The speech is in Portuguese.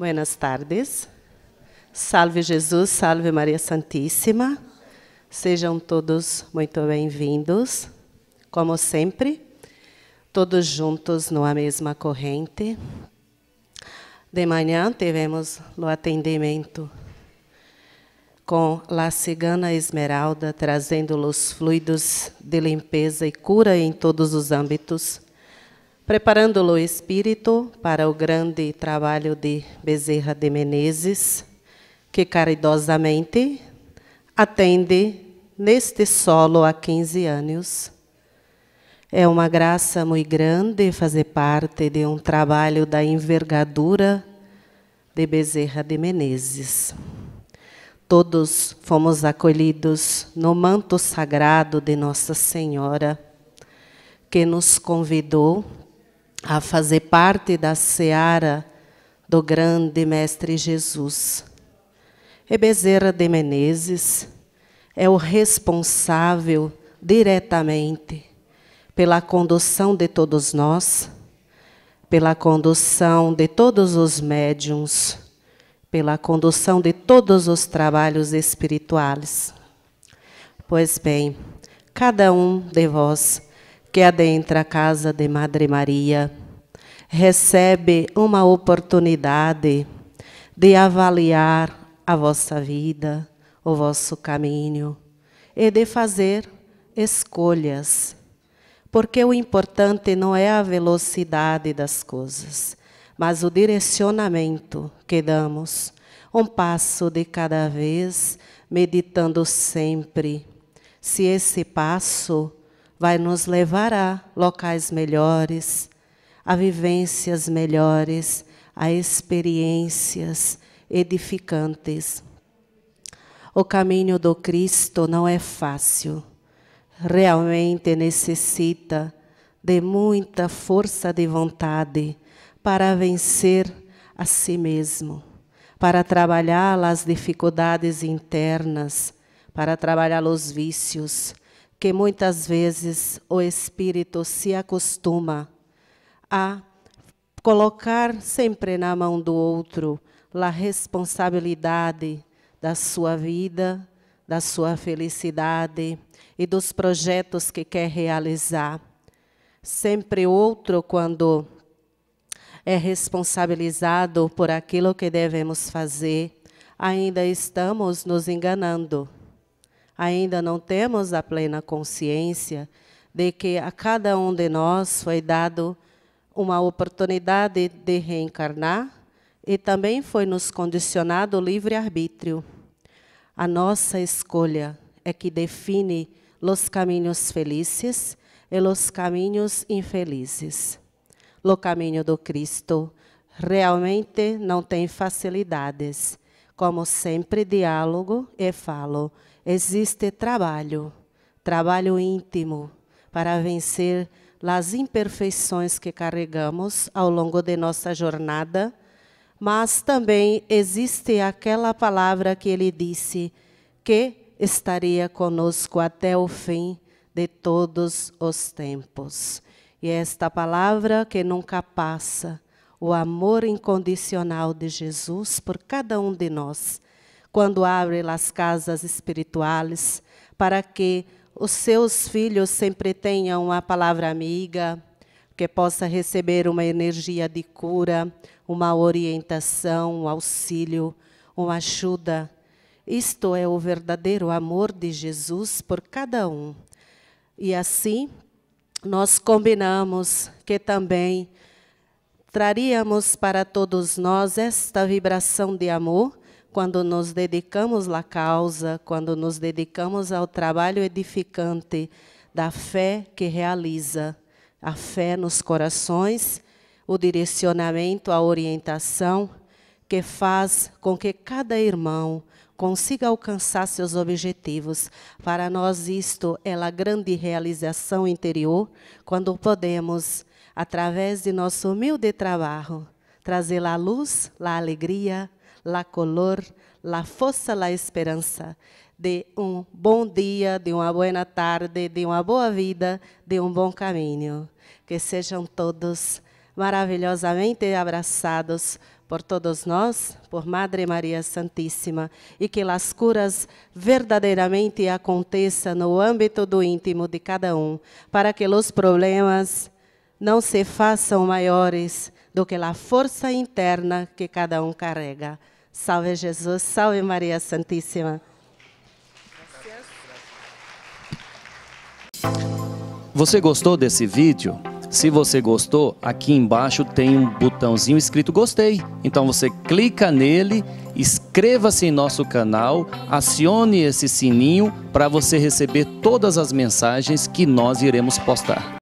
Buenas tardes. Salve Jesus, salve Maria Santíssima. Sejam todos muito bem-vindos. Como sempre, todos juntos numa mesma corrente. De manhã tivemos o atendimento com a Cigana Esmeralda, trazendo os fluidos de limpeza e cura em todos os âmbitos preparando-lo espírito para o grande trabalho de Bezerra de Menezes, que caridosamente atende neste solo há 15 anos. É uma graça muito grande fazer parte de um trabalho da envergadura de Bezerra de Menezes. Todos fomos acolhidos no manto sagrado de Nossa Senhora, que nos convidou a fazer parte da seara do grande Mestre Jesus. E Bezerra de Menezes é o responsável diretamente pela condução de todos nós, pela condução de todos os médiums, pela condução de todos os trabalhos espirituais. Pois bem, cada um de vós que adentra a casa de Madre Maria recebe uma oportunidade de avaliar a vossa vida, o vosso caminho e de fazer escolhas. Porque o importante não é a velocidade das coisas, mas o direcionamento que damos, um passo de cada vez, meditando sempre. Se esse passo vai nos levar a locais melhores, a vivências melhores, a experiências edificantes. O caminho do Cristo não é fácil. Realmente necessita de muita força de vontade para vencer a si mesmo, para trabalhar as dificuldades internas, para trabalhar os vícios, que muitas vezes o espírito se acostuma a colocar sempre na mão do outro a responsabilidade da sua vida, da sua felicidade e dos projetos que quer realizar. Sempre outro, quando é responsabilizado por aquilo que devemos fazer, ainda estamos nos enganando ainda não temos a plena consciência de que a cada um de nós foi dado uma oportunidade de reencarnar e também foi nos condicionado o livre-arbítrio. A nossa escolha é que define os caminhos felizes e os caminhos infelizes. O caminho do Cristo realmente não tem facilidades. Como sempre, diálogo e falo existe trabalho, trabalho íntimo para vencer as imperfeições que carregamos ao longo de nossa jornada, mas também existe aquela palavra que ele disse que estaria conosco até o fim de todos os tempos. E é esta palavra que nunca passa, o amor incondicional de Jesus por cada um de nós quando abre as casas espirituais, para que os seus filhos sempre tenham uma palavra amiga, que possa receber uma energia de cura, uma orientação, um auxílio, uma ajuda. Isto é o verdadeiro amor de Jesus por cada um. E assim, nós combinamos que também traríamos para todos nós esta vibração de amor quando nos dedicamos à causa, quando nos dedicamos ao trabalho edificante da fé que realiza a fé nos corações, o direcionamento, a orientação que faz com que cada irmão consiga alcançar seus objetivos. Para nós, isto é a grande realização interior, quando podemos, através de nosso humilde trabalho, trazer a luz, a alegria, la color, la força, la esperança de um bom dia, de uma boa tarde, de uma boa vida, de um bom caminho. Que sejam todos maravilhosamente abraçados por todos nós, por Madre Maria Santíssima, e que as curas verdadeiramente aconteçam no âmbito do íntimo de cada um, para que os problemas não se façam maiores, do que a força interna que cada um carrega. Salve Jesus, salve Maria Santíssima. Você gostou desse vídeo? Se você gostou, aqui embaixo tem um botãozinho escrito gostei. Então você clica nele, inscreva-se em nosso canal, acione esse sininho para você receber todas as mensagens que nós iremos postar.